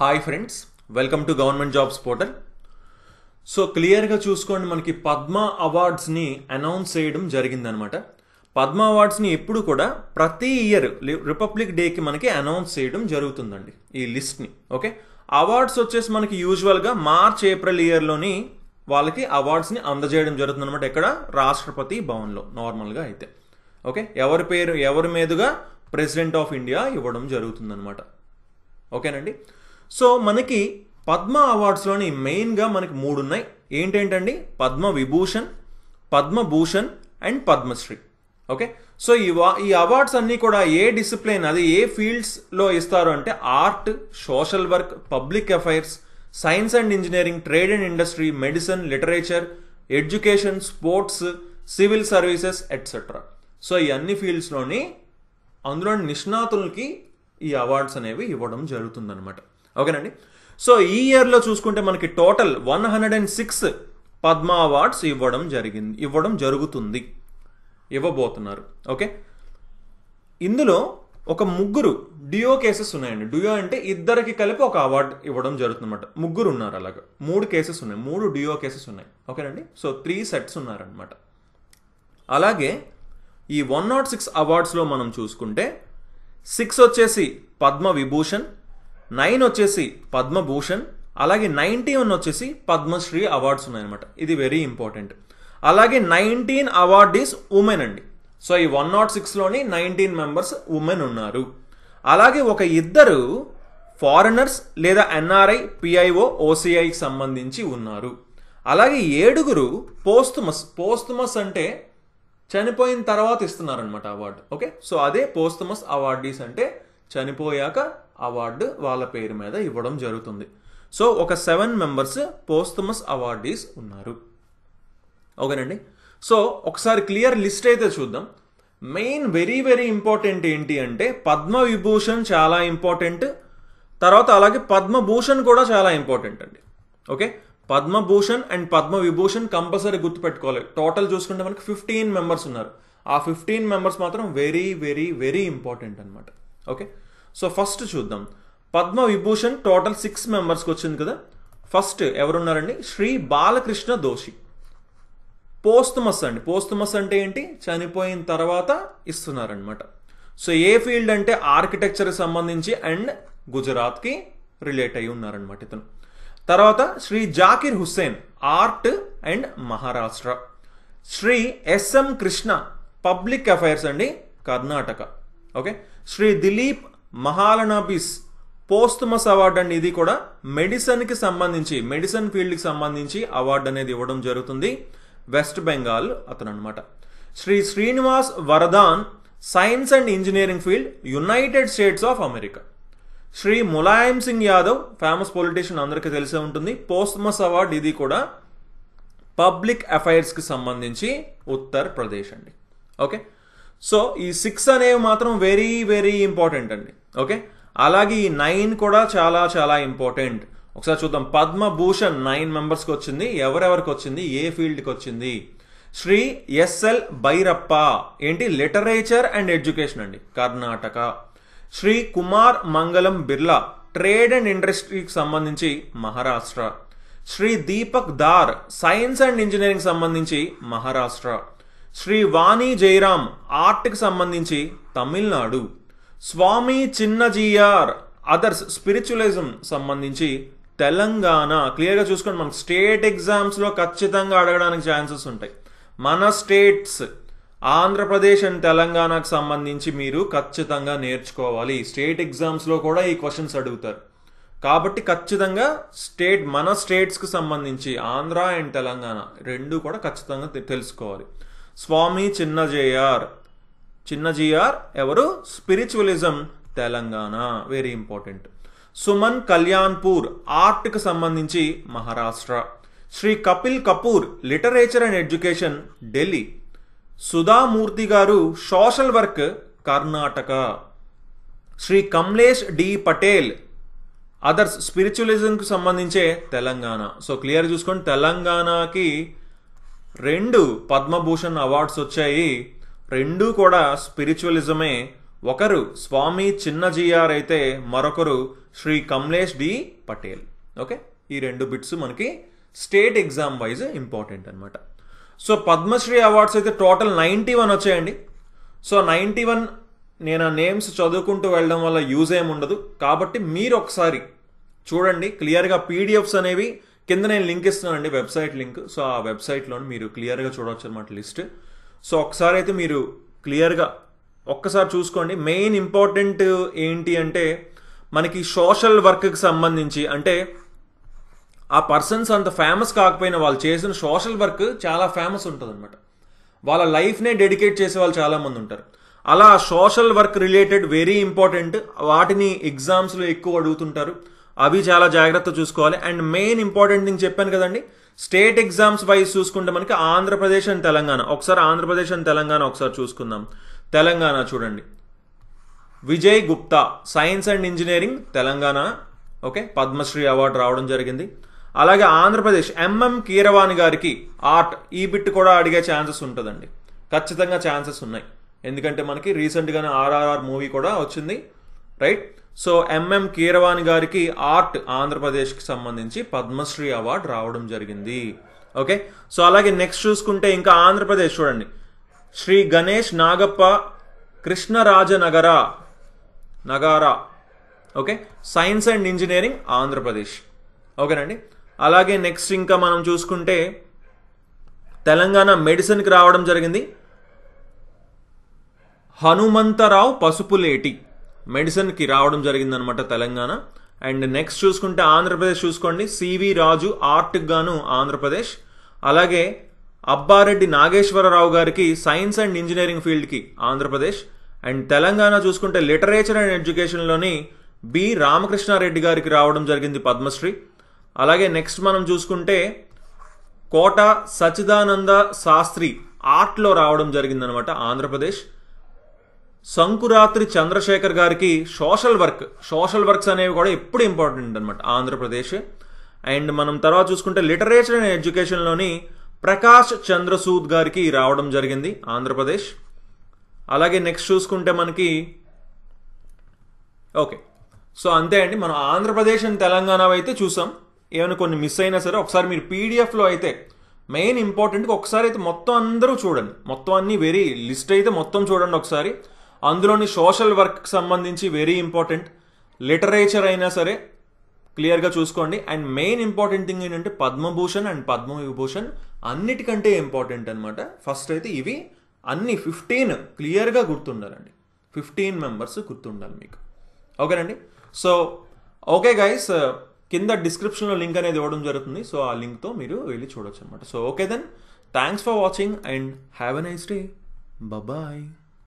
hi friends welcome to government jobs portal so క్లియర్గా చూసుకోండి మనకి పద్మ అవార్డ్స్ని అనౌన్స్ చేయడం జరిగిందనమాట పద్మ అవార్డ్స్ని ఎప్పుడు కూడా ప్రతి ఇయర్ రిపబ్లిక్ డేకి మనకి అనౌన్స్ చేయడం జరుగుతుందండి ఈ లిస్ట్ని ఓకే అవార్డ్స్ వచ్చేసి మనకి యూజువల్గా మార్చ్ ఏప్రిల్ ఇయర్లోని వాళ్ళకి అవార్డ్స్ని అందజేయడం అనమాట ఎక్కడ రాష్ట్రపతి భవన్లో నార్మల్గా అయితే ఓకే ఎవరి పేరు ఎవరి మీదుగా ప్రెసిడెంట్ ఆఫ్ ఇండియా ఇవ్వడం జరుగుతుందనమాట ఓకేనండి సో మనకి పద్మ అవార్డ్స్లోని మెయిన్గా మనకి మూడు ఉన్నాయి ఏంటేంటండి Padma Vibhushan Padma Bhushan and Padma Shri okay so ఈ ఈ అవార్డ్స్ అన్నీ కూడా ఏ డిసిప్లిన్ అది ఏ ఫీల్డ్స్లో ఇస్తారు అంటే art social work public affairs science and engineering trade and industry medicine literature education sports civil services etcetera so ఈ అన్ని ఫీల్డ్స్లోని అందులోని నిష్ణాతులకి ఈ అవార్డ్స్ అనేవి ఇవ్వడం జరుగుతుందన్నమాట ఓకేనండి సో ఈ ఇయర్లో చూసుకుంటే మనకి total one hundred and six Padma awards ఇవ్వడం జరిగింది ఇవ్వడం జరుగుతుంది ఇవ్వబోతున్నారు ఓకే ఇందులో ఒక ముగ్గురు డియో కేసెస్ ఉన్నాయండి డియో అంటే ఇద్దరికి కలిపి ఒక అవార్డు ఇవ్వడం జరుగుతుందన్నమాట ముగ్గురు ఉన్నారు అలాగా మూడు కేసెస్ ఉన్నాయి మూడు డియో కేసెస్ ఉన్నాయి ఓకేనండి సో త్రీ సెట్స్ ఉన్నారనమాట అలాగే ఈ వన్ నాట్ సిక్స్ అవార్డ్స్లో మనం చూసుకుంటే సిక్స్ వచ్చేసి పద్మ విభూషణ్ నైన్ వచ్చేసి పద్మభూషణ్ అలాగే నైన్టీ వన్ వచ్చేసి పద్మశ్రీ అవార్డ్స్ ఉన్నాయన్నమాట ఇది వెరీ ఇంపార్టెంట్ అలాగే నైన్టీన్ అవార్డ్ ఈస్ ఉమెన్ అండి సో ఈ వన్ నాట్ సిక్స్లోని నైన్టీన్ మెంబర్స్ ఉమెన్ ఉన్నారు అలాగే ఒక ఇద్దరు ఫారినర్స్ లేదా ఎన్ఆర్ఐ పిఐఓ ఓసీఐకి సంబంధించి ఉన్నారు అలాగే ఏడుగురు పోస్తుమస్ పోస్తుమస్ అంటే చనిపోయిన తర్వాత ఇస్తున్నారనమాట అవార్డు ఓకే సో అదే పోస్తుమస్ అవార్డీస్ అంటే చనిపోయాక అవార్డు వాళ్ళ పేరు మీద ఇవ్వడం జరుగుతుంది సో ఒక సెవెన్ మెంబర్స్ పోస్తమస్ అవార్డీస్ ఉన్నారు ఓకేనండి సో ఒకసారి క్లియర్ లిస్ట్ అయితే చూద్దాం మెయిన్ వెరీ వెరీ ఇంపార్టెంట్ ఏంటి అంటే పద్మవిభూషణ్ చాలా ఇంపార్టెంట్ తర్వాత అలాగే పద్మభూషణ్ కూడా చాలా ఇంపార్టెంట్ అండి okay Padma Bhushan and Padma Vibhushan compulsory గుర్తుపెట్టుకోవాలి టోటల్ చూసుకుంటే మనకి ఫిఫ్టీన్ మెంబర్స్ ఉన్నారు ఆ ఫిఫ్టీన్ మెంబర్స్ మాత్రం వెరీ వెరీ వెరీ ఇంపార్టెంట్ అనమాట ఓకే సో ఫస్ట్ చూద్దాం పద్మ విభూషణ్ టోటల్ సిక్స్ మెంబర్స్కి వచ్చింది కదా ఫస్ట్ ఎవరున్నారండి శ్రీ బాలకృష్ణ దోషి పోస్తుమస్ అండి పోస్తుమస్ అంటే ఏంటి చనిపోయిన తర్వాత ఇస్తున్నారనమాట సో ఏ ఫీల్డ్ అంటే ఆర్కిటెక్చర్కి సంబంధించి అండ్ గుజరాత్కి రిలేట్ అయి ఉన్నారనమాట ఇతను తర్వాత Shri Zakir Hussain art and Maharashtra Shri SM Krishna public affairs అండి Karnataka okay Shri Dilip Mahalanabis posthumous award అండి ఇది కూడా మెడిసిన్కి సంబంధించి మెడిసిన్ ఫీల్డ్కి సంబంధించి అవార్డు అనేది ఇవ్వడం జరుగుతుంది వెస్ట్ బెంగాల్ అతను అనమాట Shri Srinivas Varadhan science and engineering field United States of America Shri Mulayam Singh Yadav famous politician అందరికీ తెలిసే ఉంటుంది పోస్ట్మస్ అవార్డు ఇది కూడా పబ్లిక్ అఫైర్స్కి సంబంధించి ప్రదేశ్ అండి ఓకే సో ఈ సిక్స్ అనేవి మాత్రం వెరీ వెరీ ఇంపార్టెంట్ అండి ఓకే అలాగే ఈ నైన్ కూడా చాలా చాలా ఇంపార్టెంట్ ఒకసారి చూద్దాం పద్మభూషణ్ నైన్ మెంబర్స్కి వచ్చింది ఎవరెవరికి వచ్చింది ఏ ఫీల్డ్కి వచ్చింది శ్రీ ఎస్ఎల్ భైరప్ప ఏంటి లిటరేచర్ అండ్ ఎడ్యుకేషన్ అండి కర్ణాటక శ్రీ కుమార్ మంగళం బిర్లా ట్రేడ్ అండ్ ఇండస్ట్రీకి సంబంధించి Maharashtra Shri Deepak Dhar science and engineering సంబంధించి మహారాష్ట్ర శ్రీ వాణి జయరామ్ ఆర్ట్కి సంబంధించి తమిళనాడు స్వామి చిన్నజీఆర్ అదర్స్ స్పిరిచువలిజం సంబంధించి తెలంగాణ క్లియర్గా చూసుకోండి మనకు స్టేట్ ఎగ్జామ్స్లో ఖచ్చితంగా అడగడానికి ఛాన్సెస్ ఉంటాయి మన స్టేట్స్ ఆంధ్రప్రదేశ్ అండ్ తెలంగాణకు సంబంధించి మీరు ఖచ్చితంగా నేర్చుకోవాలి స్టేట్ ఎగ్జామ్స్లో కూడా ఈ క్వశ్చన్స్ అడుగుతారు కాబట్టి ఖచ్చితంగా స్టేట్ మన స్టేట్స్కి సంబంధించి ఆంధ్ర అండ్ తెలంగాణ రెండు కూడా ఖచ్చితంగా తెలుసుకోవాలి స్వామి చిన్నజేఆర్ చిన్నజీఆర్ ఎవరు spiritualism Telangana very important Suman Kalyanpur ఆర్ట్కి సంబంధించి Maharashtra Shri Kapil Kapoor literature and education Delhi Sudha Murty గారు social work Karnataka Shri Kamlesh D Patel others స్పిరిచువలిజంకు సంబంధించే తెలంగాణ సో క్లియర్ చూసుకోండి తెలంగాణకి రెండు పద్మభూషణ్ అవార్డ్స్ వచ్చాయి రెండూ కూడా స్పిరిచువలిజమే ఒకరు స్వామి చిన్నజీఆర్ అయితే మరొకరు శ్రీ కమలేష్ డి పటేల్ ఓకే ఈ రెండు బిట్స్ మనకి స్టేట్ ఎగ్జామ్ వైజ్ ఇంపార్టెంట్ అనమాట సో పద్మశ్రీ అవార్డ్స్ అయితే టోటల్ నైంటీ వన్ వచ్చాయండి సో నైంటీ వన్ నేను ఆ నేమ్స్ చదువుకుంటూ వెళ్ళడం వల్ల యూజ్ ఏమి ఉండదు కాబట్టి మీరు ఒకసారి చూడండి క్లియర్గా పీడిఎఫ్స్ అనేవి కింద నేను లింక్ ఇస్తున్నానండి వెబ్సైట్ లింక్ సో ఆ వెబ్సైట్లో మీరు క్లియర్గా చూడవచ్చు అనమాట లిస్ట్ సో ఒకసారి అయితే మీరు క్లియర్గా ఒక్కసారి చూసుకోండి మెయిన్ ఇంపార్టెంట్ ఏంటి అంటే మనకి సోషల్ వర్క్కి సంబంధించి అంటే ఆ పర్సన్స్ అంత ఫేమస్ కాకపోయినా వాళ్ళు చేసిన సోషల్ వర్క్ చాలా ఫేమస్ ఉంటుంది అనమాట వాళ్ళ లైఫ్నే డెడికేట్ చేసే వాళ్ళు చాలామంది ఉంటారు అలా social work related very important వాటిని ఎగ్జామ్స్లో ఎక్కువ అడుగుతుంటారు అవి చాలా జాగ్రత్త చూసుకోవాలి అండ్ మెయిన్ ఇంపార్టెంట్ థింగ్ చెప్పాను కదండి స్టేట్ ఎగ్జామ్స్ వైజ్ చూసుకుంటే మనకి ఆంధ్రప్రదేశ్ అండ్ తెలంగాణ ఒకసారి ఆంధ్రప్రదేశ్ అండ్ తెలంగాణ ఒకసారి చూసుకుందాం తెలంగాణ చూడండి Vijay Gupta science and engineering Telangana okay Padma Shri award రావడం జరిగింది అలాగే ఆంధ్రప్రదేశ్ ఎంఎం కీరవాణి గారికి ఆర్ట్ ఈ బిట్ కూడా అడిగే ఛాన్సెస్ ఉంటుందండి ఖచ్చితంగా ఛాన్సెస్ ఉన్నాయి ఎందుకంటే మనకి రీసెంట్గానే ఆర్ఆర్ఆర్ మూవీ కూడా వచ్చింది రైట్ సో ఎంఎం కీరవాణి గారికి ఆర్ట్ ఆంధ్రప్రదేశ్కి సంబంధించి పద్మశ్రీ అవార్డు రావడం జరిగింది ఓకే సో అలాగే నెక్స్ట్ చూసుకుంటే ఇంకా ఆంధ్రప్రదేశ్ చూడండి శ్రీ గణేష్ నాగప్ప కృష్ణరాజనగర నగారా okay science and engineering Andhra Pradesh ఓకేనండి అలాగే నెక్స్ట్ ఇంకా మనం చూసుకుంటే తెలంగాణ మెడిసిన్కి రావడం జరిగింది హనుమంతరావు పసుపులేటి మెడిసిన్కి రావడం జరిగిందనమాట తెలంగాణ అండ్ నెక్స్ట్ చూసుకుంటే ఆంధ్రప్రదేశ్ చూసుకోండి సివి రాజు ఆర్ట్కి గాను ఆంధ్రప్రదేశ్ అలాగే అబ్బారెడ్డి నాగేశ్వరరావు గారికి సైన్స్ అండ్ ఇంజనీరింగ్ ఫీల్డ్కి ఆంధ్రప్రదేశ్ అండ్ తెలంగాణ చూసుకుంటే లిటరేచర్ అండ్ ఎడ్యుకేషన్లోని బి రామకృష్ణారెడ్డి గారికి రావడం జరిగింది పద్మశ్రీ అలాగే నెక్స్ట్ మనం చూసుకుంటే కోట సచిదానంద శాస్త్రి ఆర్ట్లో రావడం జరిగిందనమాట ఆంధ్రప్రదేశ్ సంకురాత్రి చంద్రశేఖర్ గారికి సోషల్ వర్క్ సోషల్ వర్క్స్ అనేవి కూడా ఎప్పుడు ఇంపార్టెంట్ అనమాట ఆంధ్రప్రదేశ్ అండ్ మనం తర్వాత చూసుకుంటే లిటరేచర్ అండ్ ఎడ్యుకేషన్లోని ప్రకాష్ చంద్రసూద్ గారికి రావడం జరిగింది ఆంధ్రప్రదేశ్ అలాగే నెక్స్ట్ చూసుకుంటే మనకి ఓకే సో అంతే అండి మనం ఆంధ్రప్రదేశ్ అండ్ తెలంగాణ అయితే చూసాం ఏమైనా కొన్ని మిస్ అయినా సరే ఒకసారి మీరు పీడిఎఫ్లో అయితే మెయిన్ ఇంపార్టెంట్గా ఒకసారి అయితే మొత్తం అందరూ చూడండి మొత్తం అన్ని వెరీ లిస్ట్ అయితే మొత్తం చూడండి ఒకసారి అందులోని సోషల్ వర్క్కి సంబంధించి వెరీ ఇంపార్టెంట్ లిటరేచర్ అయినా సరే క్లియర్గా చూసుకోండి అండ్ మెయిన్ ఇంపార్టెంట్ థింగ్ ఏంటంటే పద్మభూషణ్ అండ్ పద్మవిభూషణ్ అన్నిటికంటే ఇంపార్టెంట్ అనమాట ఫస్ట్ అయితే ఇవి అన్ని ఫిఫ్టీన్ క్లియర్గా గుర్తుండాలండి ఫిఫ్టీన్ మెంబర్స్ గుర్తుండాలి మీకు ఓకేనండి సో ఓకే గైస్ కింద డిస్క్రిప్షన్లో లింక్ అనేది ఇవ్వడం జరుగుతుంది సో ఆ లింక్తో మీరు వెళ్ళి చూడొచ్చు అనమాట so okay then thanks for watching and have a nice day bye